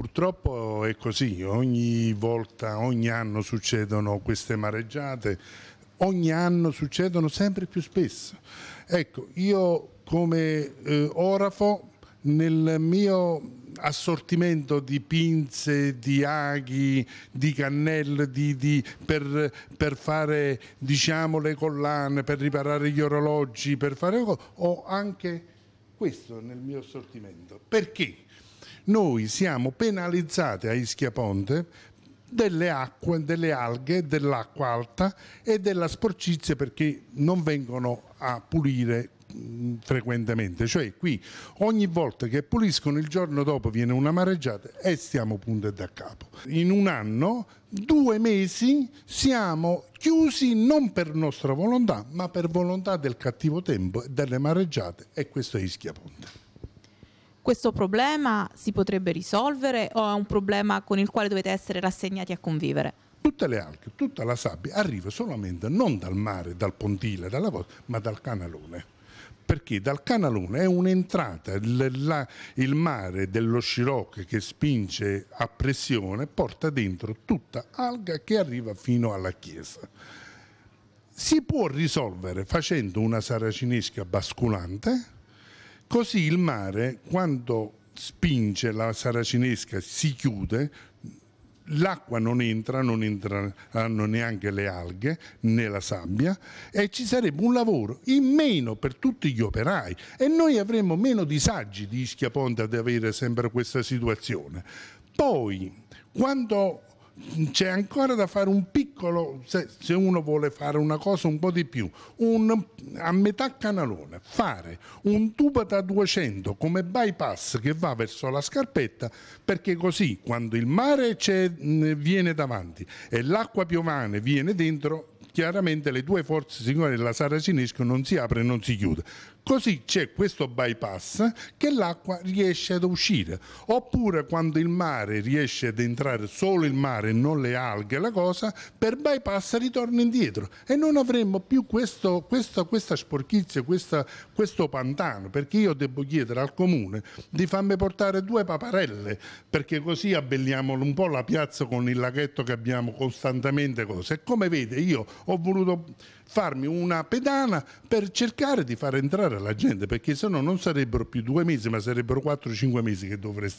Purtroppo è così, ogni volta, ogni anno succedono queste mareggiate, ogni anno succedono sempre più spesso. Ecco, io come eh, orafo nel mio assortimento di pinze, di aghi, di cannelle di, di, per, per, fare diciamo, le collane, per riparare gli orologi, per fare... ho anche questo nel mio assortimento. Perché? noi siamo penalizzati a Ischiaponte delle acque, delle alghe, dell'acqua alta e della sporcizia perché non vengono a pulire mm, frequentemente, cioè qui ogni volta che puliscono il giorno dopo viene una mareggiata e stiamo punte da capo. In un anno, due mesi, siamo chiusi non per nostra volontà, ma per volontà del cattivo tempo, e delle mareggiate e questo è Ischia Ponte questo problema si potrebbe risolvere o è un problema con il quale dovete essere rassegnati a convivere? Tutte le alghe, tutta la sabbia arriva solamente non dal mare, dal pontile, dalla costa, ma dal canalone perché dal canalone è un'entrata, il, il mare dello Scirocco che spinge a pressione porta dentro tutta alga che arriva fino alla chiesa. Si può risolvere facendo una saracinesca basculante, Così il mare, quando spinge la saracinesca, si chiude, l'acqua non entra, non entrano eh, neanche le alghe né la sabbia e ci sarebbe un lavoro in meno per tutti gli operai e noi avremmo meno disagi di Ischia Ponte ad avere sempre questa situazione. Poi, quando c'è ancora da fare un piccolo, se, se, uno vuole fare una cosa un po' di più, un, a metà canalone, fare un tubo da 200 come bypass che va verso la scarpetta, perché così quando il mare viene davanti e l'acqua piovane viene dentro, chiaramente le due forze signore della Saracinesco non si apre e non si chiude. Così c'è questo bypass che l'acqua riesce ad uscire, oppure quando il mare riesce ad entrare solo il mare e non le alghe, la cosa, per bypass ritorna indietro e non avremmo più questo, questo, questa sporchizia, questa, questo pantano, perché io devo chiedere al comune di farmi portare due paparelle, perché così abbelliamo un po' la piazza con il laghetto che abbiamo costantemente cose. E come vede io ho voluto farmi una pedana per cercare di far entrare la gente, perché se no non sarebbero più due mesi, ma sarebbero 4-5 mesi che dovrei stare.